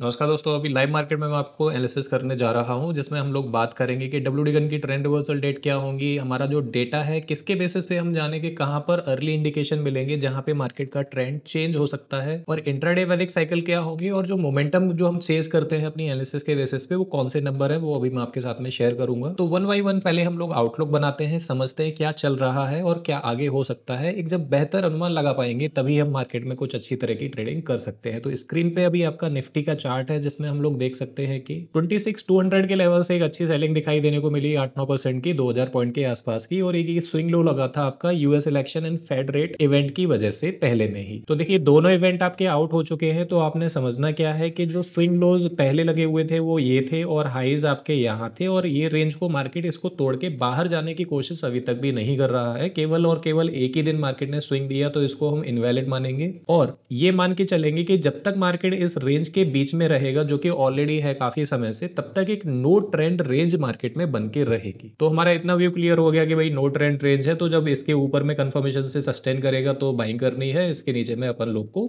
नमस्कार दोस्तों अभी लाइव मार्केट में मैं आपको एनालिसिस करने जा रहा हूं जिसमें हम लोग बात करेंगे कि डब्ल्यू गन की ट्रेंड रिवर्सल डेट क्या होंगी हमारा जो डेटा है किसके बेसिस पे हम जानेंगे कहां पर अर्ली इंडिकेशन मिलेंगे जहां पे मार्केट का ट्रेंड चेंज हो सकता है और इंट्राडे वैलिक साइकिल क्या होगी और जो मोमेंटम जो हम चेज करते हैं अपनी एनालिसिस के बेसिस पे वो कौन से नंबर है वो अभी मैं आपके साथ में शेयर करूंगा तो वन बाई वन पहले हम लोग आउटलुक बनाते हैं समझते हैं क्या चल रहा है और क्या आगे हो सकता है एक जब बेहतर अनुमान लगा पाएंगे तभी हम मार्केट में कुछ अच्छी तरह की ट्रेडिंग कर सकते हैं तो स्क्रीन पे अभी आपका निफ्टी का चार्ट है जिसमें हम लोग देख सकते हैं कि 26200 के लेवल से एक अच्छी सेलिंग दिखाई देने को मिली आठ नौ परसेंट की 2000 पॉइंट के आसपास की और एक स्विंग लो लगा था आपका US election and Fed rate event की वजह से पहले में ही तो देखिए दोनों इवेंट आपके आउट हो चुके हैं तो आपने समझना क्या है कि जो स्विंग लोज पहले लगे हुए थे वो ये थे और हाईज आपके यहाँ थे और ये रेंज को मार्केट इसको तोड़ के बाहर जाने की कोशिश अभी तक भी नहीं कर रहा है केवल और केवल एक ही दिन मार्केट ने स्विंग दिया तो इसको हम इनवैलिड मानेंगे और ये मान के चलेंगे कि जब तक मार्केट इस रेंज के बीच में रहेगा जो कि ऑलरेडी है काफी समय से तब तक एक नो ट्रेंड रेंज मार्केट में बन के रहेगी तो हमारा इतना व्यू क्लियर हो गया कि भाई नो ट्रेंड रेंज है तो जब इसके ऊपर में कंफर्मेशन से सस्टेन करेगा तो बाइंग करनी है इसके नीचे में अपन लोग को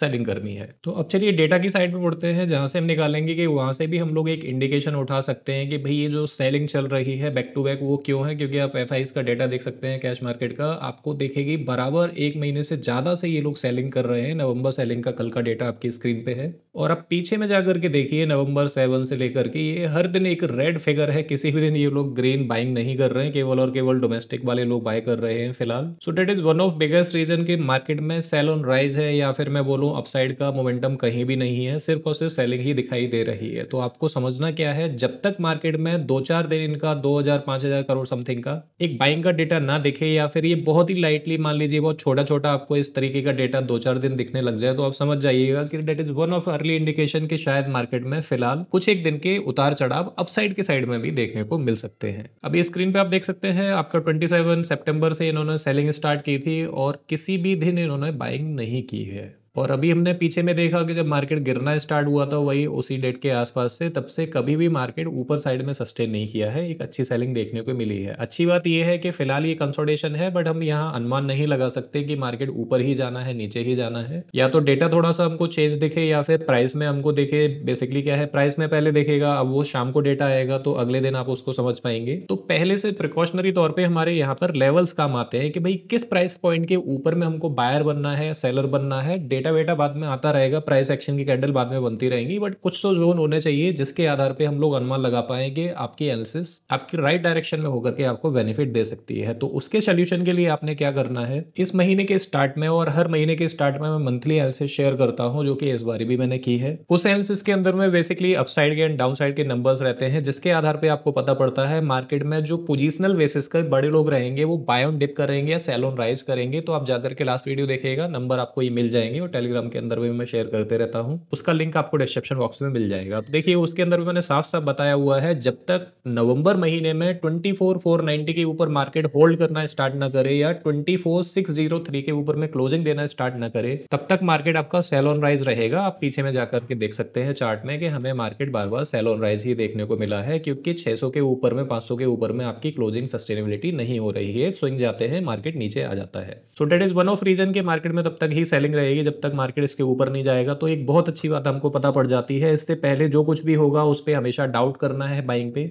सेलिंग करनी है तो अब चलिए डेटा की साइड पे बढ़ते हैं जहाँ से हम निकालेंगे कि वहाँ से भी हम लोग एक इंडिकेशन उठा सकते हैं कि भाई ये जो सेलिंग चल रही है बैक टू बैक वो क्यों है क्योंकि आप एफ का डेटा देख सकते हैं कैश मार्केट का आपको देखेगी बराबर एक महीने से ज़्यादा से ये लोग सेलिंग कर रहे हैं नवंबर सेलिंग का कल का डेटा आपकी स्क्रीन पे है और आप पीछे में जा करके देखिए नवंबर सेवन से लेकर के ये हर दिन एक रेड फिगर है किसी भी दिन ये लोग ग्रीन बाइंग नहीं कर रहे हैं केवल और केवल डोमेस्टिक वाले लोग बाय कर रहे हैं फिलहाल so that is one of biggest reason के मार्केट में सेल ऑन राइज है या फिर मैं बोलूँ लो अपसाइड का मोमेंटम कहीं भी नहीं है सिर्फ और सिर्फ सेलिंग ही दिखाई दे रही है तो आपको समझना क्या है जब तक मार्केट में दो चार दिन इनका दो हजार पांच हजार करोड़ समथिंग का एक बाइंग का डेटा ना दिखे या फिर ये बहुत ही लाइटली मान लीजिए बहुत छोटा छोटा आपको इस तरीके का डेटा दो चार दिन दिखने लग जाए तो आप समझ जाइएगा कि that is one of early indication के शायद मार्केट में फिलहाल कुछ एक दिन के उतार चढ़ाव अपसाइड के साइड में भी देखने को मिल सकते हैं अभी स्क्रीन पे आप देख सकते हैं आपका ट्वेंटी सेवन से इन्होंने सेलिंग स्टार्ट की थी और किसी भी दिन इन्होंने बाइंग नहीं की है और अभी हमने पीछे में देखा कि जब मार्केट गिरना स्टार्ट हुआ था वही उसी डेट के आसपास से तब से कभी भी मार्केट ऊपर साइड में सस्टेन नहीं किया है एक अच्छी सेलिंग देखने को मिली है अच्छी बात यह है कि फिलहाल ये कंसोडेशन है बट हम यहाँ अनुमान नहीं लगा सकते कि मार्केट ऊपर ही जाना है नीचे ही जाना है या तो डेटा थोड़ा सा हमको चेंज दिखे या फिर प्राइस में हमको देखे बेसिकली क्या है प्राइस में पहले देखेगा अब वो शाम को डेटा आएगा तो अगले दिन आप उसको समझ पाएंगे तो पहले से प्रिकॉशनरी तौर पर हमारे यहाँ पर लेवल्स काम आते हैं कि भाई किस प्राइस पॉइंट के ऊपर में हमको बायर बनना है सेलर बनना है डेटा डेटा वेटा बाद में आता रहेगा प्राइस एक्शन की कैंडल बाद में बनती रहेंगी बट कुछ तो जोन होने चाहिए जिसके आधार पे हम लोग अनुमान लगा पाए कि आपकी एनालिसिस आपकी राइट डायरेक्शन में होकर के आपको बेनिफिट दे सकती है तो उसके सोल्यूशन के लिए आपने क्या करना है इस महीने के स्टार्ट में और हर महीने के स्टार्ट में मैं मंथली एनालिसिस शेयर करता हूँ जो कि इस बार भी मैंने की है उस एनालिसिस के अंदर में बेसिकली अपसाइड के एंड डाउन साइड के नंबर्स रहते हैं जिसके आधार पर आपको पता पड़ता है मार्केट में जो पोजिशनल बेसिस के बड़े लोग रहेंगे वो बायोन डिप करेंगे या सेलोन राइज करेंगे तो आप जाकर के लास्ट वीडियो देखेगा नंबर आपको ये मिल जाएंगे और टेलीग्राम के अंदर भी मैं शेयर करते रहता हूँ उसका लिंक आपको डिस्क्रिप्शन बॉक्स में मिल जाएगा देखिए उसके अंदर भी मैंने साफ साफ बताया हुआ है जब तक नवंबर महीने में ट्वेंटी फोर फोर नाइन्टी के ऊपर मार्केट होल्ड करना स्टार्ट ना करे या twenty four six zero three के ऊपर में क्लोजिंग देना स्टार्ट ना करे तब तक मार्केट आपका सेल ऑन राइज रहेगा आप पीछे में जाकर के देख सकते हैं चार्ट में कि हमें मार्केट बार बार सेल ऑन राइज ही देखने को मिला है क्योंकि 600 के ऊपर में 500 के ऊपर में आपकी क्लोजिंग सस्टेनेबिलिटी नहीं हो रही है स्विंग जाते हैं मार्केट नीचे आ जाता है so that is one of reason के मार्केट में तब तक ही सेलिंग रहेगी जब तक मार्केट इसके ऊपर नहीं जाएगा तो एक बहुत अच्छी बात हमको पता पड़ जाती है इससे पहले जो कुछ भी होगा उस पर हमेशा डाउट करना है बाइंग पे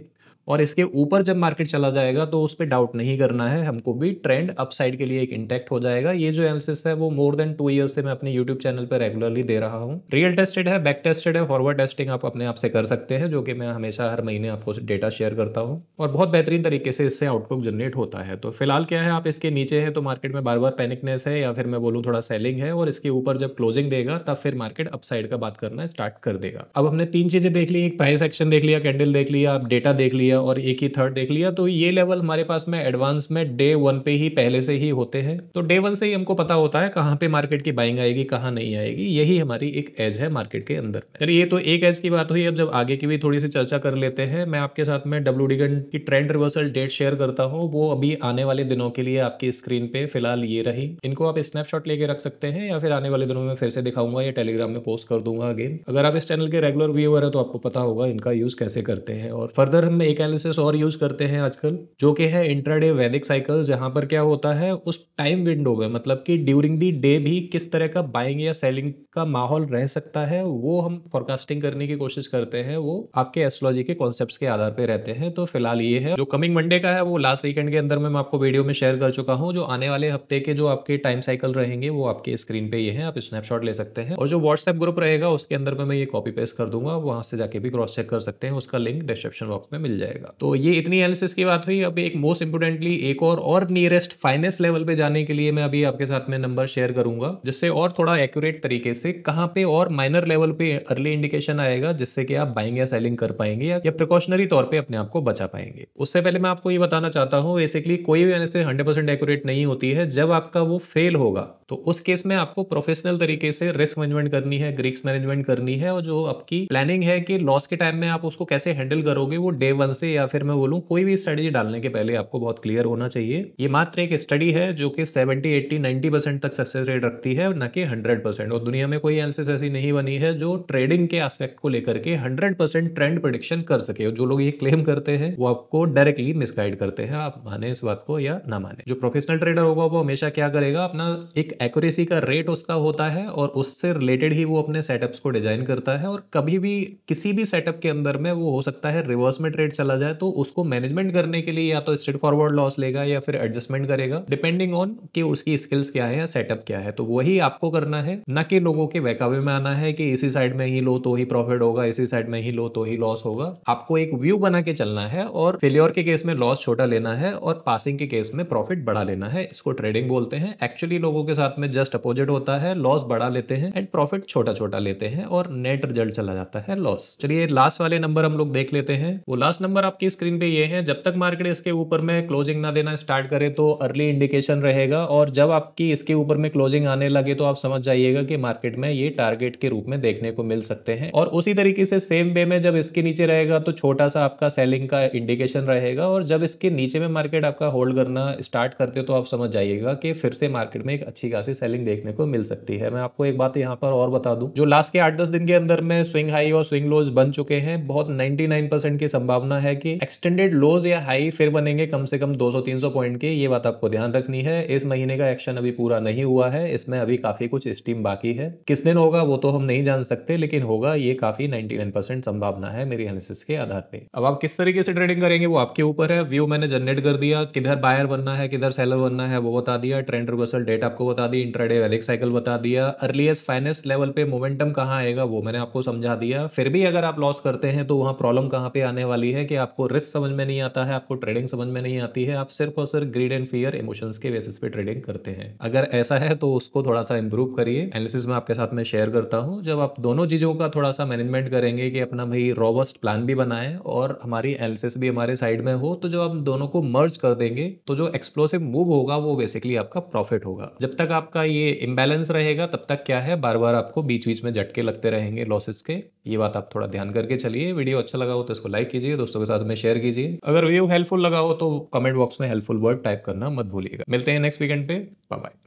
और इसके ऊपर जब मार्केट चला जाएगा तो उस पर डाउट नहीं करना है हमको भी ट्रेंड अपसाइड के लिए एक इंटैक्ट हो जाएगा ये जो एनालिसिस है वो मोर देन टू ईयर से मैं अपने यूट्यूब चैनल पर रेगुलरली दे रहा हूँ रियल टेस्टेड है बैक टेस्टेड है फॉरवर्ड टेस्टिंग आप अपने आप से कर सकते हैं जो कि मैं हमेशा हर महीने आपको डेटा शेयर करता हूँ और बहुत बेहतरीन तरीके से इससे आउटपुक जनरेट होता है तो फिलहाल क्या है आप इसके नीचे है तो मार्केट में बार बार पैनिकनेस है या फिर मैं बोलूँ थोड़ा सेलिंग है और इसके ऊपर जब क्लोजिंग देगा तब फिर मार्केट अपसाइड का बात करना स्टार्ट कर देगा अब हमने तीन चीजें देख ली एक प्राइस एक्शन देख लिया कैंडल देख लिया आप डेटा देख लिया लिया और एक ही थर्ड देख लिया तो ये लेवल हमारे पास में एडवांस में डे वन पे ही पहले से ही होते हैं तो डे वन से ही हमको पता होता है कहाँ पे मार्केट की बाइंग आएगी कहाँ नहीं आएगी यही हमारी एक एज है मार्केट के अंदर चलिए ये तो एक एज की बात हुई अब जब आगे की भी थोड़ी सी चर्चा कर लेते हैं मैं आपके साथ में डब्ल्यू डिगन की ट्रेंड रिवर्सल डेट शेयर करता हूँ वो अभी आने वाले दिनों के लिए आपकी स्क्रीन पे फिलहाल ये रही इनको आप स्नैपशॉट लेके रख सकते हैं या फिर आने वाले दिनों में फिर से दिखाऊंगा या टेलीग्राम में पोस्ट कर दूंगा अगेन अगर आप इस चैनल के रेगुलर व्यूअर है तो आपको पता होगा इनका यूज कैसे करते हैं और फर्दर हम एक एनालिसिस और यूज करते हैं आजकल जो कि है इंट्राडे वैदिक साइकिल जहां पर क्या होता है उस टाइम विंडो में मतलब कि ड्यूरिंग दी डे भी किस तरह का बाइंग या सेलिंग का माहौल रह सकता है वो हम फॉरकास्टिंग करने की कोशिश करते हैं वो आपके एस्ट्रोलॉजी के कॉन्सेप्ट के आधार पर रहते हैं तो फिलहाल ये है जो कमिंग मंडे का है वो लास्ट वीकेंड के अंदर मैं आपको वीडियो में शेयर कर चुका हूँ जो आने वाले हफ्ते के जो आपके टाइम साइकिल रहेंगे वो आपके स्क्रीन पे ये है आप स्नैपशॉट ले सकते हैं और जो व्हाट्सएप ग्रुप रहेगा उसके अंदर में मैं ये कॉपी पेस्ट कर दूंगा वहां से जाके भी क्रॉस चेक कर सकते हैं उसका लिंक डिस्क्रिप्शन बॉक्स में मिल जाएगा जाएगा तो ये इतनी एनालिसिस की बात हुई अभी एक मोस्ट इंपोर्टेंटली एक और और नियरेस्ट फाइनेंस लेवल पे जाने के लिए मैं अभी आपके साथ में नंबर शेयर करूंगा जिससे और थोड़ा एक्यूरेट तरीके से कहाँ पे और माइनर लेवल पे अर्ली इंडिकेशन आएगा जिससे कि आप बाइंग या सेलिंग कर पाएंगे या प्रिकॉशनरी तौर पर अपने आप को बचा पाएंगे उससे पहले मैं आपको ये बताना चाहता हूँ बेसिकली कोई भी एनालिसिस हंड्रेड एक्यूरेट नहीं होती है जब आपका वो फेल होगा तो उस केस में आपको प्रोफेशनल तरीके से रिस्क मैनेजमेंट करनी है ग्रीक्स मैनेजमेंट करनी है और जो आपकी प्लानिंग है कि लॉस के टाइम में आप उसको कैसे हैंडल करोगे वो डे वन से से या फिर मैं बोलूँ कोई भी स्ट्रेटेजी डालने के पहले आपको बहुत क्लियर होना चाहिए ये मात्र एक स्टडी है जो कि सेवेंटी एट्टी नाइन्टी परसेंट तक सक्सेस रेट रखती है ना कि हंड्रेड परसेंट और दुनिया में कोई एनसेस ऐसी नहीं बनी है जो ट्रेडिंग के एस्पेक्ट को लेकर के हंड्रेड परसेंट ट्रेंड प्रोडिक्शन कर सके जो लोग ये क्लेम करते हैं वो आपको डायरेक्टली मिसगाइड करते हैं आप माने इस बात को या ना माने जो प्रोफेशनल ट्रेडर होगा वो हमेशा क्या करेगा अपना एक एक्यूरेसी का रेट उसका होता है और उससे रिलेटेड ही वो अपने सेटअप्स को डिजाइन करता है और कभी भी किसी भी सेटअप के अंदर में वो हो सकता है रिवर्स में ट्रेड चला चला जाए तो उसको मैनेजमेंट करने के लिए या तो स्ट्रेट फॉरवर्ड लॉस लेगा या फिर एडजस्टमेंट करेगा डिपेंडिंग ऑन कि उसकी स्किल्स क्या है या सेटअप क्या है तो वही आपको करना है न कि लोगों के बहकावे में आना है कि इसी साइड में ही लो तो ही प्रॉफिट होगा इसी साइड में ही लो तो ही लॉस होगा आपको एक व्यू बना के चलना है और फेल्योर के केस में लॉस छोटा लेना है और पासिंग के केस में प्रॉफिट बढ़ा लेना है इसको ट्रेडिंग बोलते हैं एक्चुअली लोगों के साथ में जस्ट अपोजिट होता है लॉस बढ़ा लेते हैं एंड प्रॉफिट छोटा छोटा लेते हैं और नेट रिजल्ट चला जाता है लॉस चलिए लास्ट वाले नंबर हम लोग देख लेते हैं वो लास्ट नंबर नंबर आपकी स्क्रीन पे ये है जब तक मार्केट इसके ऊपर में क्लोजिंग ना देना स्टार्ट करे तो अर्ली इंडिकेशन रहेगा और जब आपकी इसके ऊपर में क्लोजिंग आने लगे तो आप समझ जाइएगा कि मार्केट में ये टारगेट के रूप में देखने को मिल सकते हैं और उसी तरीके से सेम वे में जब इसके नीचे रहेगा तो छोटा सा आपका सेलिंग का इंडिकेशन रहेगा और जब इसके नीचे में मार्केट आपका होल्ड करना स्टार्ट करते हो तो आप समझ जाइएगा कि फिर से मार्केट में एक अच्छी खासी सेलिंग देखने को मिल सकती है मैं आपको एक बात यहाँ पर और बता दू जो लास्ट के आठ दस दिन के अंदर में स्विंग हाई और स्विंग लोज बन चुके हैं बहुत परसेंट की संभावना है है कि एक्सटेंडेड लोज या हाई फिर बनेंगे कम से कम 200-300 पॉइंट के ये बात आपको ध्यान रखनी है इस महीने का एक्शन अभी पूरा नहीं हुआ है इसमें अभी काफी कुछ स्टीम बाकी है किस दिन होगा वो तो हम नहीं जान सकते लेकिन होगा ये काफी नाइनटी संभावना है मेरी एनालिसिस के आधार पर अब आप किस तरीके से ट्रेडिंग करेंगे वो आपके ऊपर है व्यू मैंने जनरेट कर दिया किधर बायर बनना है किधर सेलर बनना है वो बता दिया ट्रेंड रिवर्सल डेट आपको बता दी इंट्राडे वैलिक साइकिल बता दिया अर्लीस्ट फाइनेस्ट लेवल पे मोमेंटम कहाँ आएगा वो मैंने आपको समझा दिया फिर भी अगर आप लॉस करते हैं तो वहाँ प्रॉब्लम कहाँ पे आने वाली है कि आपको रिस्क समझ में नहीं आता है आपको ट्रेडिंग समझ में नहीं आती है आप सिर्फ और सिर्फ ग्रीड एंड फियर इमोशंस के बेसिस पे ट्रेडिंग करते हैं अगर ऐसा है तो उसको थोड़ा सा इम्प्रूव करिए एनालिसिस में आपके साथ में शेयर करता हूँ जब आप दोनों चीज़ों का थोड़ा सा मैनेजमेंट करेंगे कि अपना भाई रॉबस्ट प्लान भी बनाए और हमारी एनालिसिस भी हमारे साइड में हो तो जब आप दोनों को मर्ज कर देंगे तो जो एक्सप्लोसिव मूव होगा वो बेसिकली आपका प्रॉफिट होगा जब तक आपका ये इम्बेलेंस रहेगा तब तक क्या है बार बार आपको बीच बीच में झटके लगते रहेंगे लॉसेस के ये बात आप थोड़ा ध्यान करके चलिए वीडियो अच्छा लगा हो तो इसको लाइक कीजिए दोस्तों के साथ हमें शेयर कीजिए अगर व्यू हेल्पफुल लगा हो तो कमेंट बॉक्स में हेल्पफुल वर्ड टाइप करना मत भूलिएगा मिलते हैं नेक्स्ट वीकेंड पे बाय